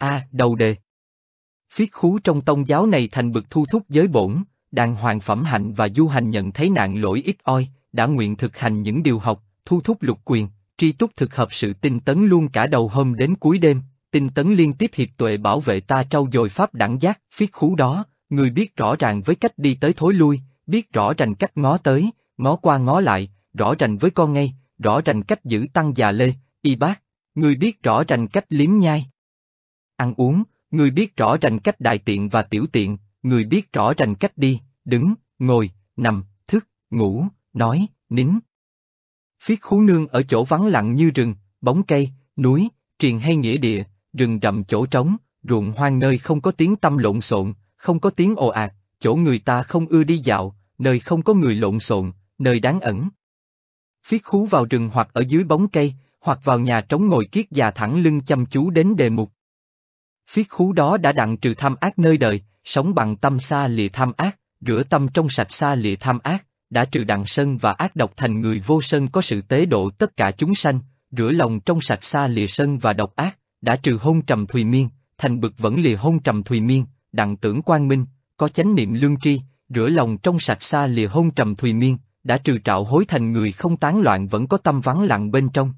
A, đầu đề. Phiết khú trong tông giáo này thành bực thu thúc giới bổn, đàng hoàng phẩm hạnh và du hành nhận thấy nạn lỗi ít oi, đã nguyện thực hành những điều học, thu thúc lục quyền, tri túc thực hợp sự tinh tấn luôn cả đầu hôm đến cuối đêm, tinh tấn liên tiếp hiệp tuệ bảo vệ ta trau dồi pháp đẳng giác, phiết khú đó, người biết rõ ràng với cách đi tới thối lui, biết rõ ràng cách ngó tới, ngó qua ngó lại, rõ ràng với con ngay, rõ ràng cách giữ tăng già lê, y bác, người biết rõ ràng cách liếm nhai ăn uống, người biết rõ rành cách đại tiện và tiểu tiện, người biết rõ rành cách đi, đứng, ngồi, nằm, thức, ngủ, nói, nín. Phiết khú nương ở chỗ vắng lặng như rừng, bóng cây, núi, triền hay nghĩa địa, rừng rậm chỗ trống, ruộng hoang nơi không có tiếng tâm lộn xộn, không có tiếng ồ ạt, chỗ người ta không ưa đi dạo, nơi không có người lộn xộn, nơi đáng ẩn. Phiết khú vào rừng hoặc ở dưới bóng cây, hoặc vào nhà trống ngồi kiết già thẳng lưng chăm chú đến đề mục. Phiết khú đó đã đặng trừ tham ác nơi đời, sống bằng tâm xa lìa tham ác, rửa tâm trong sạch xa lìa tham ác, đã trừ đặng sân và ác độc thành người vô sân có sự tế độ tất cả chúng sanh, rửa lòng trong sạch xa lìa sân và độc ác, đã trừ hôn trầm thùy miên, thành bực vẫn lìa hôn trầm thùy miên, đặng tưởng quang minh, có chánh niệm lương tri, rửa lòng trong sạch xa lìa hôn trầm thùy miên, đã trừ trạo hối thành người không tán loạn vẫn có tâm vắng lặng bên trong.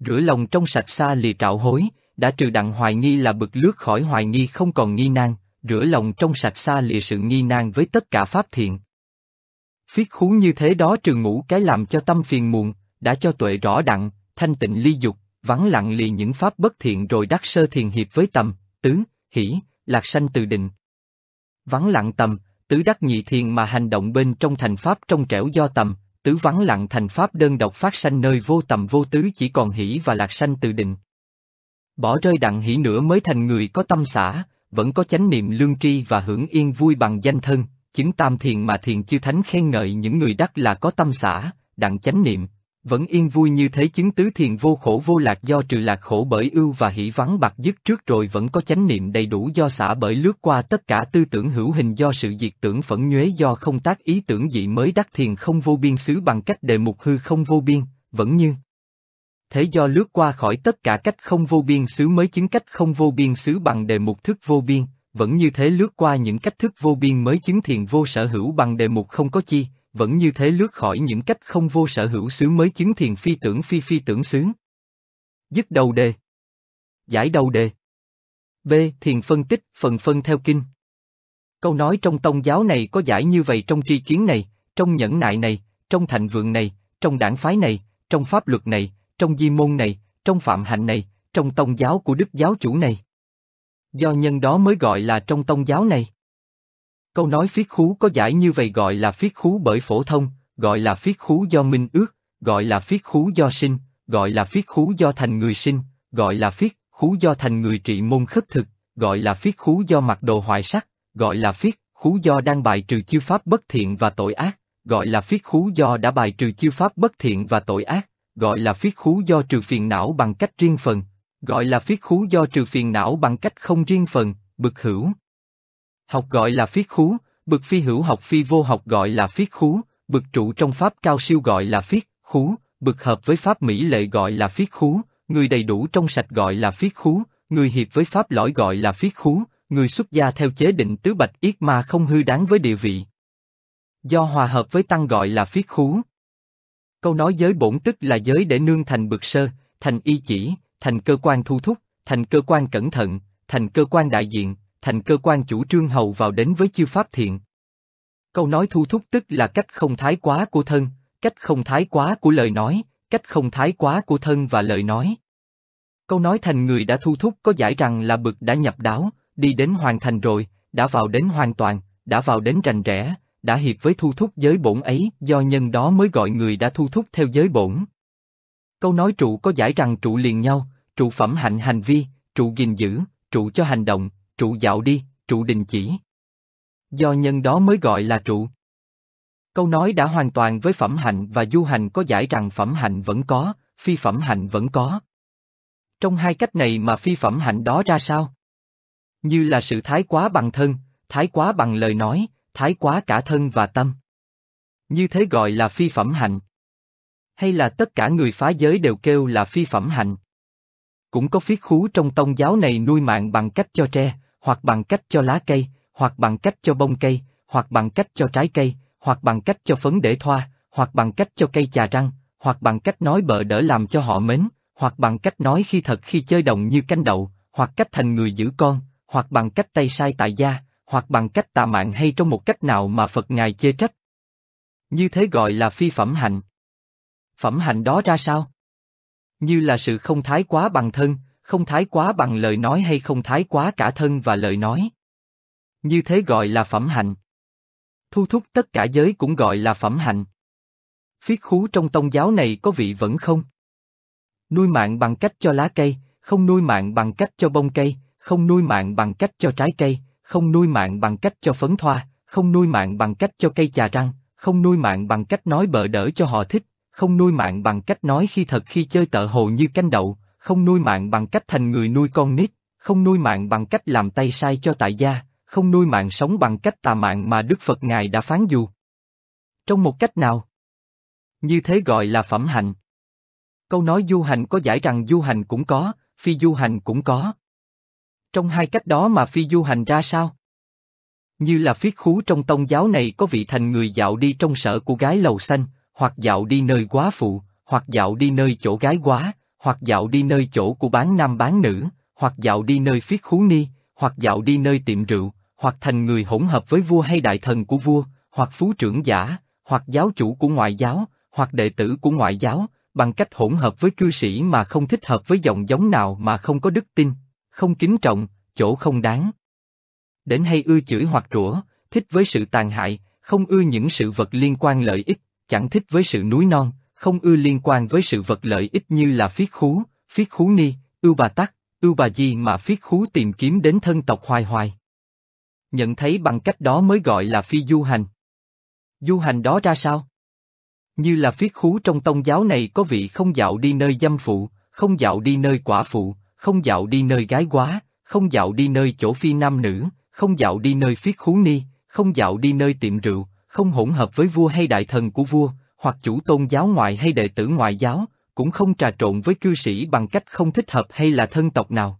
Rửa lòng trong sạch xa lìa trạo hối, đã trừ đặng hoài nghi là bực lướt khỏi hoài nghi không còn nghi nan, rửa lòng trong sạch xa lìa sự nghi nan với tất cả pháp thiện. Phiết khốn như thế đó trừ ngủ cái làm cho tâm phiền muộn, đã cho tuệ rõ đặng, thanh tịnh ly dục, vắng lặng lì những pháp bất thiện rồi đắc sơ thiền hiệp với tầm, tứ, hỷ, lạc sanh từ định. Vắng lặng tầm, tứ đắc nhị thiền mà hành động bên trong thành pháp trong trẻo do tầm, tứ vắng lặng thành pháp đơn độc phát sanh nơi vô tầm vô tứ chỉ còn hỷ và lạc sanh từ định. Bỏ rơi đặng hỉ nữa mới thành người có tâm xã, vẫn có chánh niệm lương tri và hưởng yên vui bằng danh thân, chứng tam thiền mà thiền chư thánh khen ngợi những người đắc là có tâm xã, đặng chánh niệm, vẫn yên vui như thế chứng tứ thiền vô khổ vô lạc do trừ lạc khổ bởi ưu và hỷ vắng bạc dứt trước rồi vẫn có chánh niệm đầy đủ do xã bởi lướt qua tất cả tư tưởng hữu hình do sự diệt tưởng phẫn nhuế do không tác ý tưởng dị mới đắc thiền không vô biên xứ bằng cách đề mục hư không vô biên, vẫn như thế do lướt qua khỏi tất cả cách không vô biên xứ mới chứng cách không vô biên xứ bằng đề mục thức vô biên, vẫn như thế lướt qua những cách thức vô biên mới chứng thiền vô sở hữu bằng đề mục không có chi, vẫn như thế lướt khỏi những cách không vô sở hữu xứ mới chứng thiền phi tưởng phi phi tưởng xứ. Dứt đầu đề. Giải đầu đề. B. Thiền phân tích, phần phân theo kinh. Câu nói trong tông giáo này có giải như vậy trong tri kiến này, trong nhẫn nại này, trong thành vượng này, trong đảng phái này, trong pháp luật này, trong di môn này, trong phạm hạnh này, trong tông giáo của đức giáo chủ này. Do nhân đó mới gọi là trong tông giáo này. Câu nói phiết khú có giải như vậy gọi là phiết khú bởi phổ thông, gọi là phiết khú do minh ước, gọi là phiết khú do sinh, gọi là phiết khú do thành người sinh, gọi là phiết khú do thành người trị môn khất thực, gọi là phiết khú do mặc đồ hoại sắc, gọi là phiết khú do đang bài trừ chiêu pháp bất thiện và tội ác, gọi là phiết khú do đã bài trừ chiêu pháp bất thiện và tội ác, gọi là phiết khú do trừ phiền não bằng cách riêng phần, gọi là phiết khú do trừ phiền não bằng cách không riêng phần, bực hữu. Học gọi là phiết khú, bực phi hữu học phi vô học gọi là phiết khú, bực trụ trong pháp cao siêu gọi là phiết, khú, bực hợp với pháp mỹ lệ gọi là phiết khú, người đầy đủ trong sạch gọi là phiết khú, người hiệp với pháp lõi gọi là phiết khú, người xuất gia theo chế định tứ bạch yết ma không hư đáng với địa vị. Do hòa hợp với tăng gọi là phiết khú. Câu nói giới bổn tức là giới để nương thành bực sơ, thành y chỉ, thành cơ quan thu thúc, thành cơ quan cẩn thận, thành cơ quan đại diện, thành cơ quan chủ trương hầu vào đến với chư pháp thiện. Câu nói thu thúc tức là cách không thái quá của thân, cách không thái quá của lời nói, cách không thái quá của thân và lời nói. Câu nói thành người đã thu thúc có giải rằng là bực đã nhập đáo, đi đến hoàn thành rồi, đã vào đến hoàn toàn, đã vào đến rành rẽ, đã hiệp với thu thúc giới bổn ấy, do nhân đó mới gọi người đã thu thúc theo giới bổn. Câu nói trụ có giải rằng trụ liền nhau, trụ phẩm hạnh hành vi, trụ gìn giữ, trụ cho hành động, trụ dạo đi, trụ đình chỉ. Do nhân đó mới gọi là trụ. Câu nói đã hoàn toàn với phẩm hạnh và du hành có giải rằng phẩm hạnh vẫn có, phi phẩm hạnh vẫn có. Trong hai cách này mà phi phẩm hạnh đó ra sao? Như là sự thái quá bằng thân, thái quá bằng lời nói, thái quá cả thân và tâm. Như thế gọi là phi phẩm hạnh. Hay là tất cả người phá giới đều kêu là phi phẩm hạnh. Cũng có phiết khú trong tông giáo này nuôi mạng bằng cách cho tre, hoặc bằng cách cho lá cây, hoặc bằng cách cho bông cây, hoặc bằng cách cho trái cây, hoặc bằng cách cho phấn để thoa, hoặc bằng cách cho cây trà răng, hoặc bằng cách nói bợ đỡ làm cho họ mến, hoặc bằng cách nói khi thật khi chơi đồng như canh đậu, hoặc cách thành người giữ con, hoặc bằng cách tay sai tại gia, hoặc bằng cách tà mạng hay trong một cách nào mà Phật Ngài chê trách. Như thế gọi là phi phẩm hạnh. Phẩm hạnh đó ra sao? Như là sự không thái quá bằng thân, không thái quá bằng lời nói hay không thái quá cả thân và lời nói. Như thế gọi là phẩm hạnh. Thu thúc tất cả giới cũng gọi là phẩm hạnh. Phiết khú trong tông giáo này có vị vẫn không? Nuôi mạng bằng cách cho lá cây, không nuôi mạng bằng cách cho bông cây, không nuôi mạng bằng cách cho trái cây, không nuôi mạng bằng cách cho phấn thoa, không nuôi mạng bằng cách cho cây trà răng, không nuôi mạng bằng cách nói bợ đỡ cho họ thích, không nuôi mạng bằng cách nói khi thật khi chơi tợ hồ như canh đậu, không nuôi mạng bằng cách thành người nuôi con nít, không nuôi mạng bằng cách làm tay sai cho tại gia, không nuôi mạng sống bằng cách tà mạng mà Đức Phật Ngài đã phán dù. Trong một cách nào? Như thế gọi là phẩm hạnh. Câu nói du hành có giải rằng du hành cũng có, phi du hành cũng có. Trong hai cách đó mà phi du hành ra sao? Như là phiết khú trong tông giáo này có vị thành người dạo đi trong sở của gái lầu xanh, hoặc dạo đi nơi quá phụ, hoặc dạo đi nơi chỗ gái quá, hoặc dạo đi nơi chỗ của bán nam bán nữ, hoặc dạo đi nơi phiết khú ni, hoặc dạo đi nơi tiệm rượu, hoặc thành người hỗn hợp với vua hay đại thần của vua, hoặc phú trưởng giả, hoặc giáo chủ của ngoại giáo, hoặc đệ tử của ngoại giáo, bằng cách hỗn hợp với cư sĩ mà không thích hợp với dòng giống nào mà không có đức tin, không kính trọng, chỗ không đáng. Đến hay ưa chửi hoặc rủa, thích với sự tàn hại, không ưa những sự vật liên quan lợi ích, chẳng thích với sự núi non, không ưa liên quan với sự vật lợi ích như là phiết khú, phiết khú ni, ưu bà tắc, ưu bà di mà phiết khú tìm kiếm đến thân tộc hoài hoài. Nhận thấy bằng cách đó mới gọi là phi du hành. Du hành đó ra sao? Như là phiết khú trong tông giáo này có vị không dạo đi nơi dâm phụ, không dạo đi nơi quả phụ, không dạo đi nơi gái quá, không dạo đi nơi chỗ phi nam nữ, không dạo đi nơi phiết khú ni, không dạo đi nơi tiệm rượu, không hỗn hợp với vua hay đại thần của vua, hoặc chủ tôn giáo ngoại hay đệ tử ngoại giáo, cũng không trà trộn với cư sĩ bằng cách không thích hợp hay là thân tộc nào.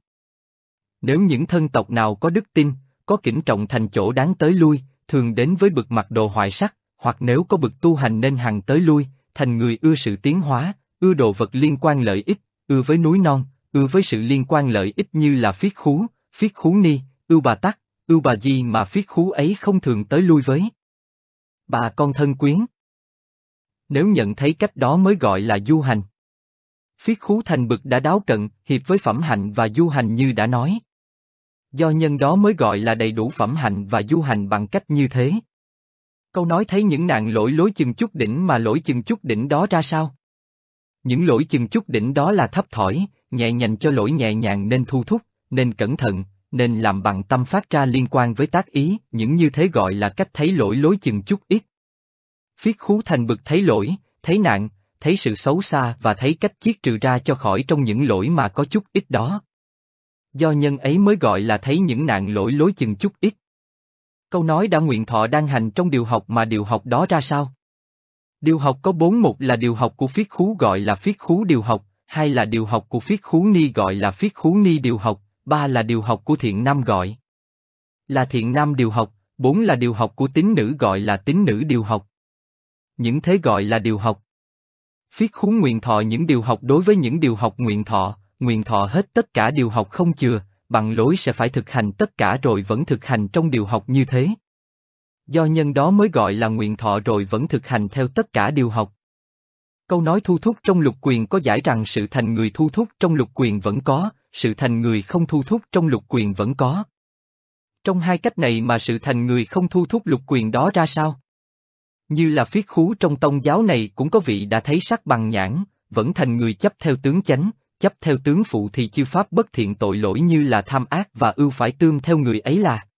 Nếu những thân tộc nào có đức tin, có kính trọng thành chỗ đáng tới lui, thường đến với bực mặt đồ hoại sắc, hoặc nếu có bực tu hành nên hằng tới lui, thành người ưa sự tiến hóa, ưa đồ vật liên quan lợi ích, ưa với núi non, ư với sự liên quan lợi ích như là phiết khú, phiết khú ni, ưu bà tắc, ưu bà di mà phiết khú ấy không thường tới lui với. Bà con thân quyến. Nếu nhận thấy cách đó mới gọi là du hành. Phiết khú thành bực đã đáo cận, hiệp với phẩm hạnh và du hành như đã nói. Do nhân đó mới gọi là đầy đủ phẩm hạnh và du hành bằng cách như thế. Câu nói thấy những nạn lỗi lối chừng chút đỉnh mà lỗi chừng chút đỉnh đó ra sao? Những lỗi chừng chút đỉnh đó là thấp thỏi, nhẹ nhàng cho lỗi nhẹ nhàng nên thu thúc, nên cẩn thận, nên làm bằng tâm phát ra liên quan với tác ý, những như thế gọi là cách thấy lỗi lối chừng chút ít. Phiết khú thành bực thấy lỗi, thấy nạn, thấy sự xấu xa và thấy cách chiết trừ ra cho khỏi trong những lỗi mà có chút ít đó. Do nhân ấy mới gọi là thấy những nạn lỗi lối chừng chút ít. Câu nói đã nguyện thọ đang hành trong điều học mà điều học đó ra sao? Điều học có bốn mục là điều học của phiết khú gọi là phiết khú điều học, hai là điều học của phiết khú ni gọi là phiết khú ni điều học, ba là điều học của thiện nam gọi là thiện nam điều học, bốn là điều học của tín nữ gọi là tín nữ điều học. Những thế gọi là điều học. Phiết khú nguyện thọ những điều học đối với những điều học nguyện thọ, nguyện thọ hết tất cả điều học không chừa, bằng lối sẽ phải thực hành tất cả rồi vẫn thực hành trong điều học như thế. Do nhân đó mới gọi là nguyện thọ rồi vẫn thực hành theo tất cả điều học. Câu nói thu thúc trong lục quyền có giải rằng sự thành người thu thúc trong lục quyền vẫn có, sự thành người không thu thúc trong lục quyền vẫn có. Trong hai cách này mà sự thành người không thu thúc lục quyền đó ra sao? Như là phiết khú trong tông giáo này cũng có vị đã thấy sắc bằng nhãn, vẫn thành người chấp theo tướng chánh, chấp theo tướng phụ thì chư pháp bất thiện tội lỗi như là tham ác và ưu phải tương theo người ấy là.